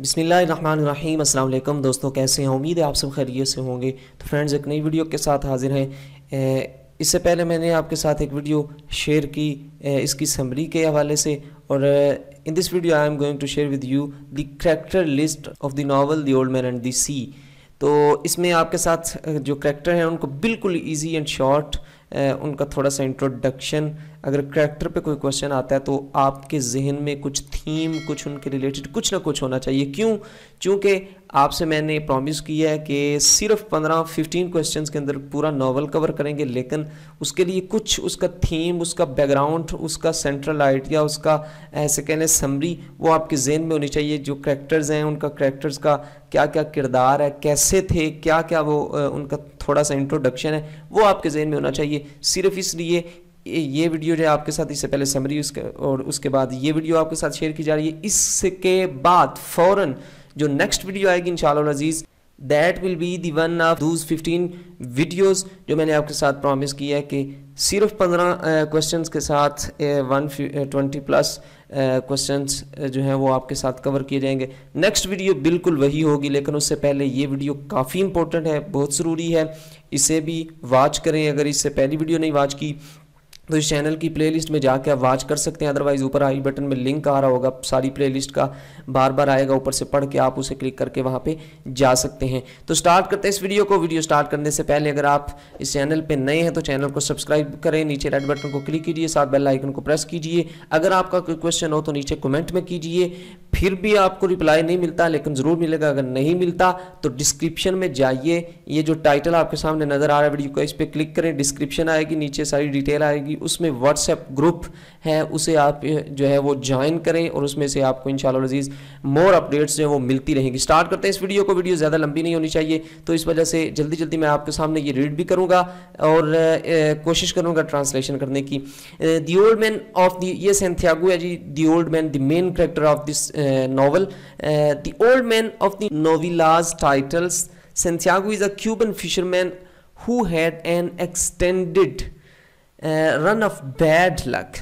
बिसमीम अल्लाम दोस्तों कैसे हैं उम्मीद है आप सब खैरियत से होंगे तो फ्रेंड्स एक नई वीडियो के साथ हाजिर हैं इससे पहले मैंने आपके साथ एक वीडियो शेयर की इसकी समरी के हवाले से और in this video I am going to share with you the character list of the novel the old man and the sea तो इसमें आपके साथ जो करेक्टर हैं उनको बिल्कुल ईजी एंड शॉर्ट उनका थोड़ा सा इंट्रोडक्शन अगर करेक्टर पे कोई क्वेश्चन आता है तो आपके जहन में कुछ थीम कुछ उनके रिलेटेड कुछ ना कुछ होना चाहिए क्यों क्योंकि आपसे मैंने प्रॉमिस किया है कि सिर्फ पंद्रह फिफ्टीन क्वेश्चन के अंदर पूरा नावल कवर करेंगे लेकिन उसके लिए कुछ उसका थीम उसका बैकग्राउंड उसका सेंट्रल आइडिया उसका ऐसे कहने समरी वो आपके जहन में होनी चाहिए जो करेक्टर्स हैं उनका करेक्टर्स का क्या क्या किरदार है कैसे थे क्या क्या वो उनका थोड़ा सा इंट्रोडक्शन है वो आपके जहन में होना चाहिए सिर्फ इसलिए ये वीडियो जो है आपके साथ इससे पहले समरी उसके और उसके बाद ये वीडियो आपके साथ शेयर की जा रही है इसके बाद फ़ौरन जो नेक्स्ट वीडियो आएगी इन अजीज़ that will be the one of those fifteen videos जो मैंने आपके साथ प्रॉमिस किया है कि सिर्फ पंद्रह क्वेश्चंस के साथ वन ट्वेंटी प्लस क्वेश्चंस जो हैं वो आपके साथ कवर किए जाएंगे नेक्स्ट वीडियो बिल्कुल वही होगी लेकिन उससे पहले ये वीडियो काफ़ी इंपॉर्टेंट है बहुत ज़रूरी है इसे भी वॉच करें अगर इससे पहली वीडियो नहीं वॉच की तो इस चैनल की प्लेलिस्ट में जाके आप वॉच कर सकते हैं अदरवाइज़ ऊपर आई बटन में लिंक आ रहा होगा सारी प्लेलिस्ट का बार बार आएगा ऊपर से पढ़ के आप उसे क्लिक करके वहाँ पे जा सकते हैं तो स्टार्ट करते हैं इस वीडियो को वीडियो स्टार्ट करने से पहले अगर आप इस चैनल पे नए हैं तो चैनल को सब्सक्राइब करें नीचे रेड बटन को क्लिक कीजिए साथ बेल आइकन को प्रेस कीजिए अगर आपका कोई क्वेश्चन हो तो नीचे कमेंट में कीजिए फिर भी आपको रिप्लाई नहीं मिलता लेकिन ज़रूर मिलेगा अगर नहीं मिलता तो डिस्क्रिप्शन में जाइए ये जो टाइटल आपके सामने नज़र आ रहा है वीडियो का इस पर क्लिक करें डिस्क्रिप्शन आएगी नीचे सारी डिटेल आएगी उसमें व्हाट्सएप ग्रुप है उसे आप जो है वो ज्वाइन करें और उसमें से आपको इन शजीज़ मोर अपडेट्स जो है वो मिलती रहेंगी स्टार्ट करते हैं इस वीडियो को वीडियो ज़्यादा लंबी नहीं होनी चाहिए तो इस वजह से जल्दी जल्दी मैं आपके सामने ये रीड भी करूँगा और कोशिश करूँगा ट्रांसलेशन करने की the old man of the ये सेंथियागो है जी the old man the main character of this novel the old man of the novel's titles Santiago is a Cuban fisherman who had an extended run of bad luck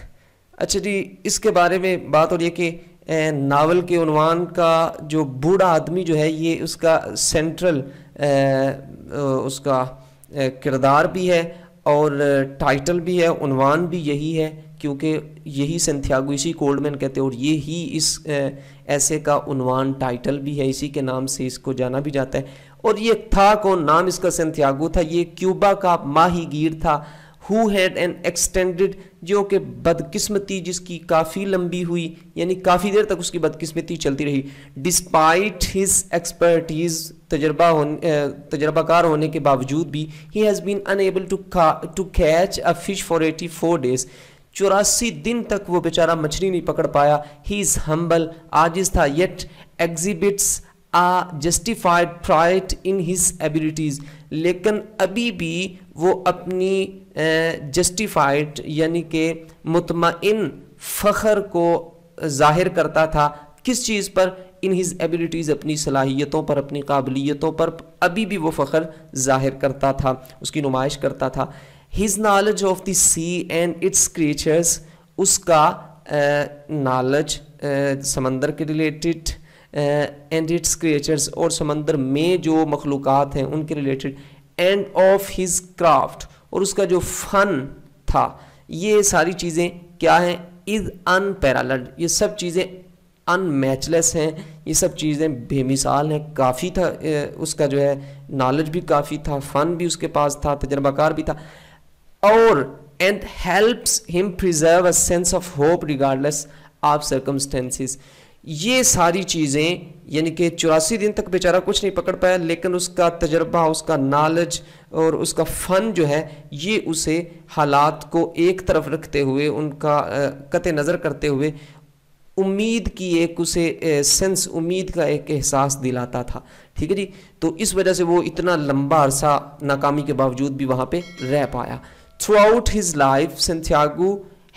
अच्छा जी इसके बारे में बात हो रही है कि eh, नावल के उनवान का जो बूढ़ा आदमी जो है ये उसका सेंट्रल eh, उसका eh, किरदार भी है और टाइटल भी है उनवान भी यही है क्योंकि यही सेंथियागो इसी कोल्डमैन कहते हैं और ये ही इस ऐसे का उनवान टाइटल भी है इसी के नाम से इसको जाना भी जाता है और ये था कौन नाम इसका सेंथियागो था ये क्यूबा का गिर था हु हैड एन एक्सटेंडेड जो कि बदकिस्मती जिसकी काफ़ी लंबी हुई यानी काफ़ी देर तक उसकी बदकिस्मती चलती रही डिस्पाइट हिज एक्सपर्टीज़ तजर्बा होने तजर्बाकार होने के बावजूद भी he has been unable to to catch a fish for eighty four days चौरासी दिन तक वो बेचारा मछली नहीं पकड़ पाया ही इज़ हम्बल आजिज था yet exhibits a justified pride in his abilities लेकिन अभी भी वो अपनी जस्टिफाइड यानी कि मतम फ़खर को ज़ाहिर करता था किस चीज़ पर इन हिज एबिलिटीज़ अपनी सलाहियतों पर अपनी काबिलियतों पर अभी भी वो फ़खर ज़ाहिर करता था उसकी नुमाइश करता था his knowledge of the sea and its creatures उसका नॉलेज समंदर के रिलेटेड एंड इट्स क्रिएचर्स और समंदर में जो मखलूक हैं उनके related and of his craft और उसका जो फन था ये सारी चीज़ें क्या हैं इज़ अनपैरालड ये सब चीज़ें अनमैचलेस हैं ये सब चीज़ें बेमिसाल हैं काफ़ी था uh, उसका जो है नॉलेज भी काफ़ी था फ़न भी उसके पास था तजर्बाकार भी था और and helps him preserve a sense of hope regardless of circumstances ये सारी चीज़ें यानी कि चौरासी दिन तक बेचारा कुछ नहीं पकड़ पाया लेकिन उसका तजर्बा उसका नॉलेज और उसका फ़न जो है ये उसे हालात को एक तरफ रखते हुए उनका कत नज़र करते हुए उम्मीद की एक उसे सेंस उम्मीद का एक एहसास दिलाता था ठीक है जी तो इस वजह से वो इतना लंबा अरसा नाकामी के बावजूद भी वहाँ पे रह पाया throughout his life Santiago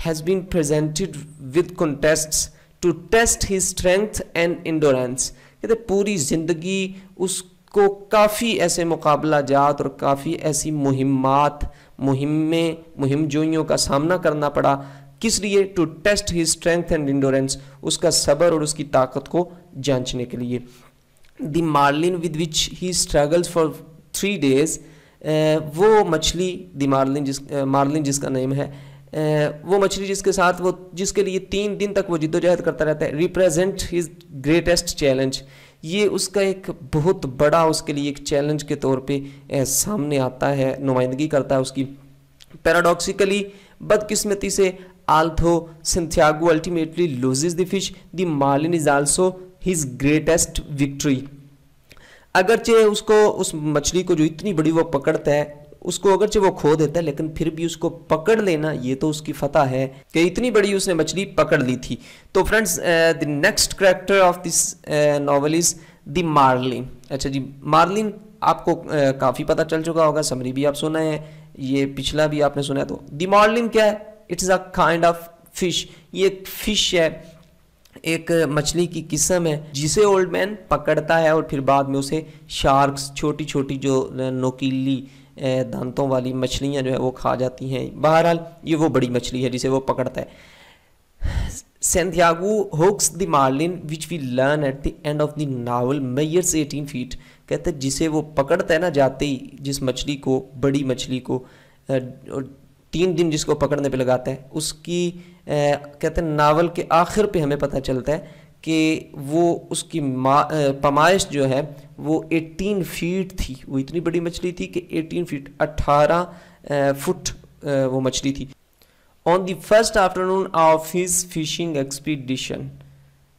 has been presented with contests to test he strength and endurance कहते पूरी ज़िंदगी उसको काफ़ी ऐसे मुकाबला जात और काफ़ी ऐसी मुहिमात मुहिमें मुहिम जोइयों का सामना करना पड़ा किस लिए to test he strength and endurance उसका सबर और उसकी ताकत को जांचने के लिए the marlin with which he struggles for three days वो मछली द मार्लिन जिस मार्लिन जिसका नेम है वो मछली जिसके साथ वो जिसके लिए तीन दिन तक वो जिद्दोजहद करता रहता है रिप्रेजेंट हिज ग्रेटेस्ट चैलेंज ये उसका एक बहुत बड़ा उसके लिए एक चैलेंज के तौर पे सामने आता है नुमाइंदगी करता है उसकी पैराडॉक्सिकली बदकिस्मती से although Santiago ultimately loses the fish the marlin is also his greatest victory अगरचे उसको उस मछली को जो इतनी बड़ी वो पकड़ता है उसको अगरचे वो खो देता है लेकिन फिर भी उसको पकड़ लेना ये तो उसकी फतह है कि इतनी बड़ी उसने मछली पकड़ ली थी तो friends the next character of this novel is the marlin अच्छा जी मार्लिन आपको uh, काफ़ी पता चल चुका होगा समरी भी आप सुना है ये पिछला भी आपने सुना है तो द मार्लिन क्या है it's a kind of fish ये एक फिश है एक मछली की किस्म है जिसे ओल्ड मैन पकड़ता है और फिर बाद में उसे शार्क्स छोटी छोटी जो uh, नोकीली दांतों वाली मछलियाँ जो है वो खा जाती हैं बहरहाल ये वो बड़ी मछली है जिसे वो पकड़ता है Santiago hooks the marlin which we learn at the end of the novel measures eighteen feet कहते हैं जिसे वो पकड़ता है ना जाते ही जिस मछली को बड़ी मछली को तीन दिन जिसको पकड़ने पे लगाता है उसकी कहते हैं नावल के आखिर पे हमें पता चलता है कि वो उसकी पमाइश जो है वो 18 फीट थी वो इतनी बड़ी मछली थी कि 18 फीट 18 फुट वो मछली थी on the first afternoon of his fishing expedition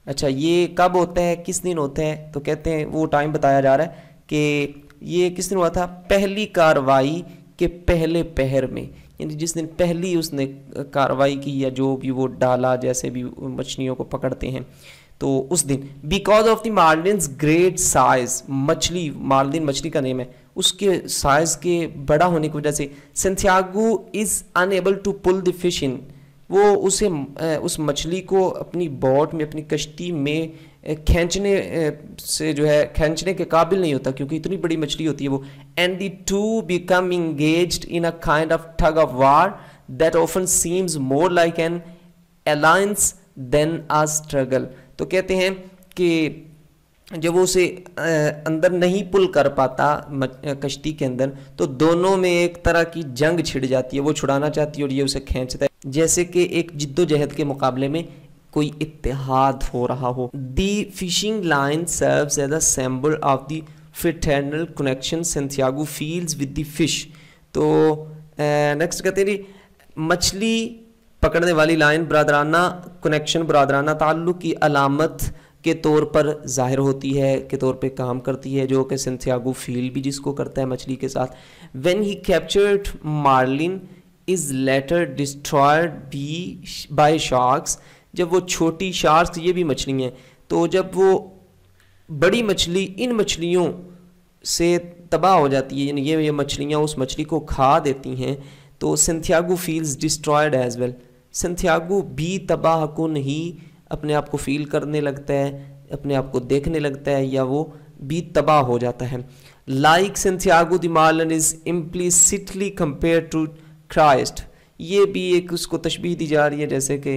अच्छा ये कब होते हैं किस दिन होते हैं तो कहते हैं वो टाइम बताया जा रहा है कि ये किस दिन हुआ था पहली कार्रवाई के पहले पहर में यानी जिस दिन पहली उसने कार्रवाई की या जो भी वो डाला जैसे भी मछलियों को पकड़ते हैं तो उस दिन because of the marlin great size मछली मार्लिन मछली का नेम है उसके साइज के बड़ा होने की वजह से Santiago is unable to pull the fish in वो उसे उस मछली को अपनी बोट में अपनी कश्ती में खींचने से जो है खींचने के काबिल नहीं होता क्योंकि इतनी बड़ी मछली होती है वो and the two become engage in a kind of tug of war that often seems more like an alliance than a struggle तो कहते हैं कि जब वो उसे अंदर नहीं पुल कर पाता कश्ती के अंदर तो दोनों में एक तरह की जंग छिड़ जाती है वो छुड़ाना चाहती है और ये उसे खींचता है जैसे कि एक जिद्दोजहद के मुकाबले में कोई इतिहाद हो रहा हो the fishing line serves as a of the fraternal connection Santiago feels with the fish तो नेक्स्ट कहते हैं मछली पकड़ने वाली लाइन बरदराना कनेक्शन बरदराना ताल्लुक़ की अलामत के तौर पर ज़ाहिर होती है के तौर पे काम करती है जो कि सिंथियागो फील भी जिसको करता है मछली के साथ when he captured marlin is later destroyed be by sharks जब वो छोटी शार्क्स ये भी मछली हैं तो जब वो बड़ी मछली इन मछलियों से तबाह हो जाती है यानी ये ये मछलियाँ उस मछली को खा देती हैं तो Santiago feels destroyed as well Santiago भी तबाह को नहीं अपने आप को फील करने लगता है अपने आप को देखने लगता है या वो भी तबाह हो जाता है like Santiago the marlin is implicitly compare to Christ ये भी एक उसको तशबी दी जा रही है जैसे कि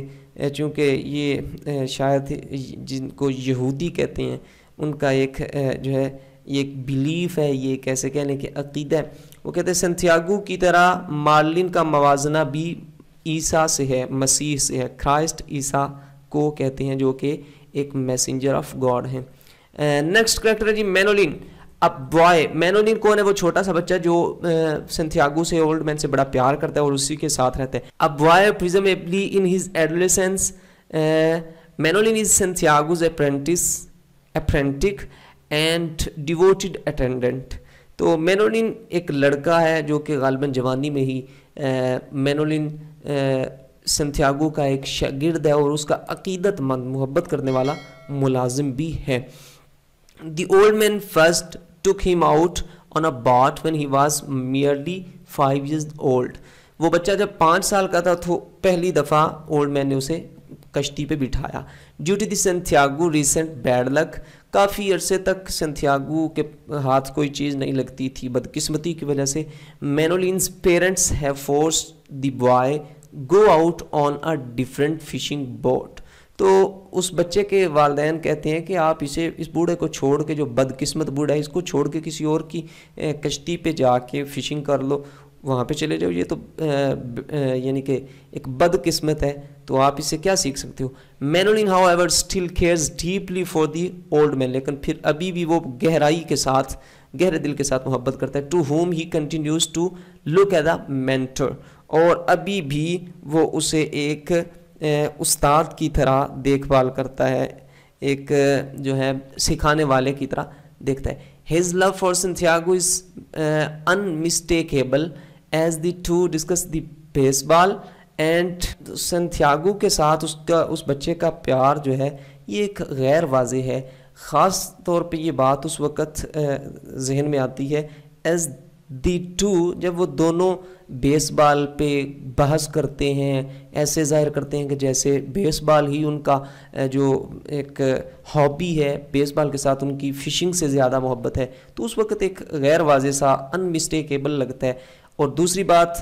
चूँकि ये शायद जिनको यहूदी कहते हैं उनका एक जो है ये एक बिलीफ है ये कैसे कह लें कि अकीदा है वो कहते हैं संथ्यागो की तरह मार्लिन का मवाजना भी ईसा से है मसीह से है क्राइस्ट ईसा को कहते हैं जो कि एक मैसेंजर ऑफ गॉड है नेक्स्ट करेक्टर है जी मैनोलिन अब बॉय मैनोलिन कौन है वो छोटा सा बच्चा जो संथियागो से ओल्ड मैन से बड़ा प्यार करता है और उसी के साथ रहता है अब boy presumably in his adolescence Manolin is Santiago's apprentice apprentice and devoted attendant तो मेनोलिन एक लड़का है जो कि गालबन जवानी में ही मेनोलिन संथ्यागो का एक शागिर्द है और उसका मंद मोहब्बत करने वाला मुलाजिम भी है the old man first took him out on a boat when he was merely five years old वो बच्चा जब पाँच साल का था तो पहली दफ़ा ओल्ड मैन ने उसे कश्ती पे बिठाया due to the Santiago recent bad luck काफ़ी अरसे तक संथ्यागू के हाथ कोई चीज़ नहीं लगती थी बदकिस्मती की वजह से Manolin's parents have force the boy go out on a different fishing boat तो उस बच्चे के वालदेन कहते हैं कि आप इसे इस बूढ़े को छोड़ के जो बदकिस्मत बूढ़ा है इसको छोड़ के किसी और की कश्ती पे जाके फ़िशिंग कर लो वहाँ पे चले जाओ ये तो यानी कि एक बदकिस्मत है तो आप इसे क्या सीख सकते हो Manolin however still cares deeply for the old man लेकिन फिर अभी भी वो गहराई के साथ गहरे दिल के साथ मोहब्बत करता है to whom he continues to look at the mentor और अभी भी वो उसे एक उस्ताद की तरह देखभाल करता है एक जो है सिखाने वाले की तरह देखता है his love for Santiago is unmistakable as the two discuss the baseball and Santiago के साथ उसका उस बच्चे का प्यार जो है ये एक गैर वाज है ख़ास तौर पे ये बात उस वक़्त जहन में आती है एज दी टू जब वो दोनों बेसबॉल पे बहस करते हैं ऐसे जाहिर करते हैं कि जैसे बेसबॉल ही उनका जो एक हॉबी है बेसबॉल के साथ उनकी फ़िशिंग से ज़्यादा मोहब्बत है तो उस वक़्त एक गैर वाज सा अनमिस्टेकेबल लगता है और दूसरी बात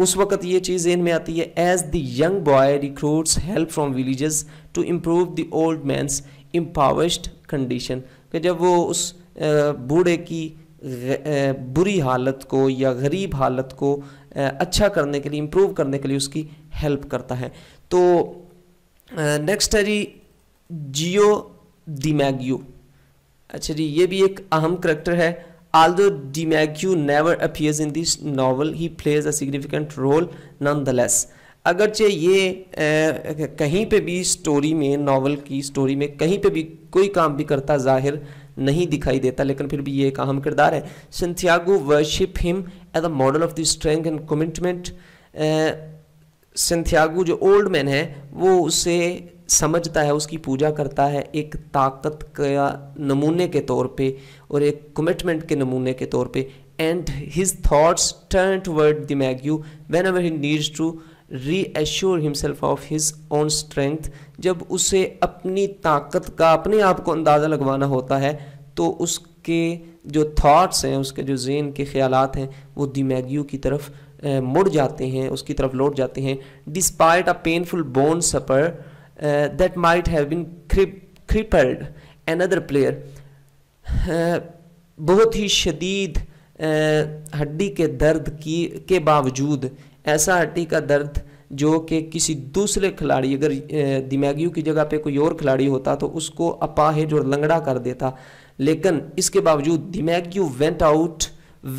उस वक्त ये चीज़ इन में आती है as the young boy recruits help from villages to improve the old man's impoverished condition कि जब वो उस बूढ़े की बुरी हालत को या गरीब हालत को अच्छा करने के लिए इम्प्रूव करने के लिए उसकी हेल्प करता है तो नेक्स्ट है जी जियो दिमैग्यू अच्छा जी ये भी एक अहम करेक्टर है Although appears never appears in this novel, he plays a significant role nonetheless. अगरचे ये ए, कहीं पे भी स्टोरी में नावल की स्टोरी में कहीं पे भी कोई काम भी करता जाहिर नहीं दिखाई देता लेकिन फिर भी ये एक अहम किरदार है Santiago worship him as a model of the strength and commitment Santiago जो ओल्ड मैन है वो उसे समझता है उसकी पूजा करता है एक ताकत का नमूने के तौर पे और एक कमिटमेंट के नमूने के तौर पे and his thoughts turn word the मैग्यू whenever he needs to reassure himself of his own strength जब उसे अपनी ताकत का अपने आप को अंदाज़ा लगवाना होता है तो उसके जो थाट्स हैं उसके जो जेन के ख्याल हैं वो दिमैग्यू की तरफ मुड़ जाते हैं उसकी तरफ लौट जाते हैं despite a painful bone spur uh, that might have been crippled another player uh, बहुत ही शदीद uh, हड्डी के दर्द की के बावजूद ऐसा हड्डी का दर्द जो कि किसी दूसरे खिलाड़ी अगर uh, दिमागियों की जगह पे कोई और खिलाड़ी होता तो उसको अपाहिज और लंगड़ा कर देता लेकिन इसके बावजूद DiMaggio went out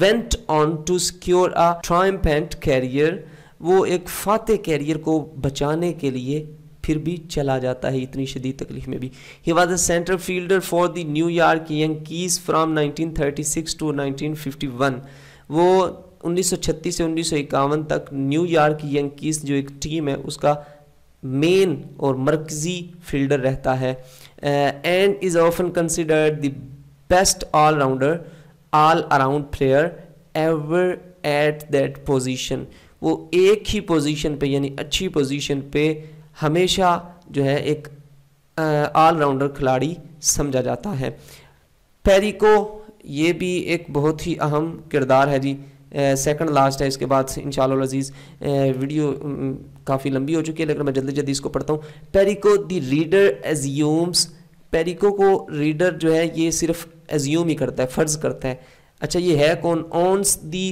went on to secure a triumphant career वो एक फाते कैरियर को बचाने के लिए फिर भी चला जाता है इतनी शदीद तकलीफ में भी he was a centre fielder for the Yankees from nineteen thirty six to nineteen fifty one वो 1936 से उन्नीस तक न्यूयॉर्क कीज जो एक टीम है उसका मेन और मरकज़ी फील्डर रहता है and is often considered the best all rounder all around player ever at that position वो एक ही पोजीशन पे यानी अच्छी पोजीशन पे हमेशा जो है एक ऑलराउंडर खिलाड़ी समझा जाता है पैरी को ये भी एक बहुत ही अहम किरदार है जी सेकंड लास्ट है इसके बाद इन अजीज़ वीडियो काफ़ी लंबी हो चुकी है लेकिन मैं जल्दी जल्दी इसको पढ़ता हूँ Perico the reader assumes Perico को रीडर जो है ये सिर्फ एज्यूम ही करता है फ़र्ज़ करता है अच्छा ये है कौन ऑनस दी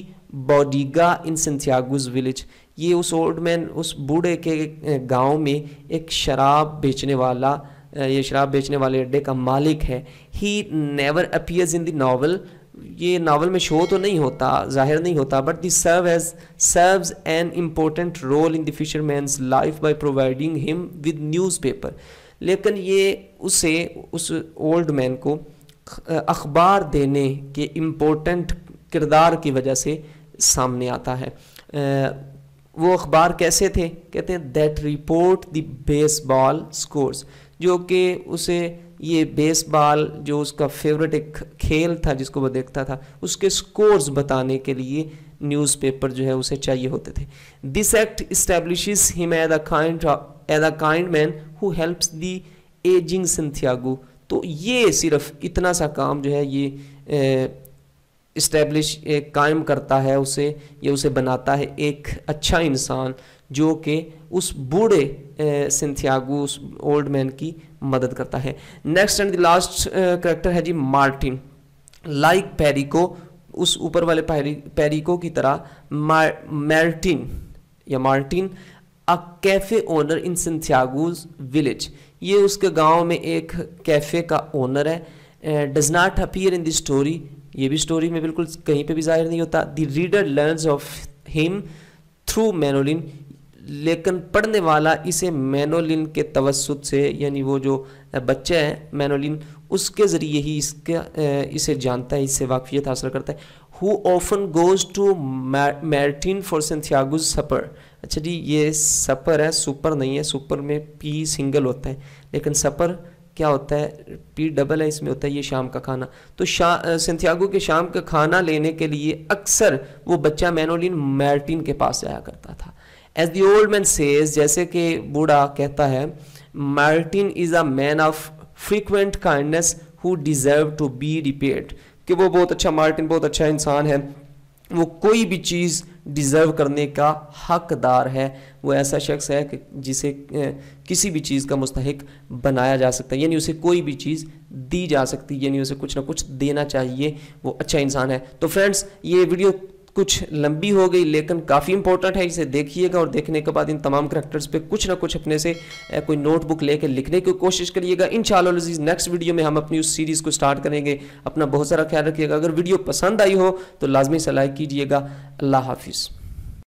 बॉडीगा इन सेंथियागोज विलेज ये उस ओल्ड मैन उस बूढ़े के गांव में एक शराब बेचने वाला ये शराब बेचने वाले अड्डे का मालिक है he never appears in the novel ये नावल में शो तो नहीं होता जाहिर नहीं होता but the serve as serves an important role in the fisher fisherman's life by providing him with newspaper लेकिन ये उसे उस ओल्ड मैन को अखबार देने के इम्पोर्टेंट किरदार की वजह से सामने आता है वो अखबार कैसे थे कहते हैं that report the baseball scores जो कि उसे ये बेसबॉल जो उसका फेवरेट एक खेल था जिसको वो देखता था उसके स्कोर्स बताने के लिए न्यूज़पेपर जो है उसे चाहिए होते थे this act establish him as a kind as a kind man who helps the aging Santiago तो ये सिर्फ इतना सा काम जो है ये इस्टेब्लिश eh, कायम करता है उसे ये उसे बनाता है एक अच्छा इंसान जो कि उस बूढ़े eh, सिंथियागो उस ओल्ड मैन की मदद करता है next and the last character है जी मार्टिन लाइक पेरिको उस ऊपर वाले पेरी पेरिको की तरह मार्टिन या Martin a cafe owner in Santiago's village ये उसके गांव में एक कैफ़े का ओनर है does not appear in the story ये भी स्टोरी में बिल्कुल कहीं पे भी जाहिर नहीं होता the reader learns of him through Manolin लेकिन पढ़ने वाला इसे मैनोलिन के तवसत से यानी वो जो बच्चा है मैनोलिन उसके ज़रिए ही इसका इसे जानता है इससे वाकफियत हासिल करता है who often goes to Martin for Santiago's supper अच्छा जी ये सपर है सुपर नहीं है सुपर में पी सिंगल होता है लेकिन सपर क्या होता है पी डबल है इसमें होता है ये शाम का खाना तो शा सिंथियागो के शाम का खाना लेने के लिए अक्सर वो बच्चा मैनोलिन मार्टिन के पास जाया करता था as the old man says जैसे कि बूढ़ा कहता है Martin is a man of frequent kindness who deserve to be repaid कि वो बहुत अच्छा मार्टिन बहुत अच्छा इंसान है वो कोई भी चीज़ डिज़र्व करने का हकदार है वो ऐसा शख्स है कि जिसे किसी भी चीज़ का मुस्तक बनाया जा सकता है यानी उसे कोई भी चीज़ दी जा सकती है यानी उसे कुछ ना कुछ देना चाहिए वो अच्छा इंसान है तो फ्रेंड्स ये वीडियो कुछ लंबी हो गई लेकिन काफ़ी इंपॉर्टेंट है इसे देखिएगा और देखने के बाद इन तमाम करेक्टर्स पे कुछ ना कुछ अपने से कोई नोटबुक लेकर लिखने की कोशिश करिएगा इन शालीज नेक्स्ट वीडियो में हम अपनी उस सीरीज़ को स्टार्ट करेंगे अपना बहुत सारा ख्याल रखिएगा अगर वीडियो पसंद आई हो तो लाजमी से लाइक कीजिएगा अल्लाह हाफिज़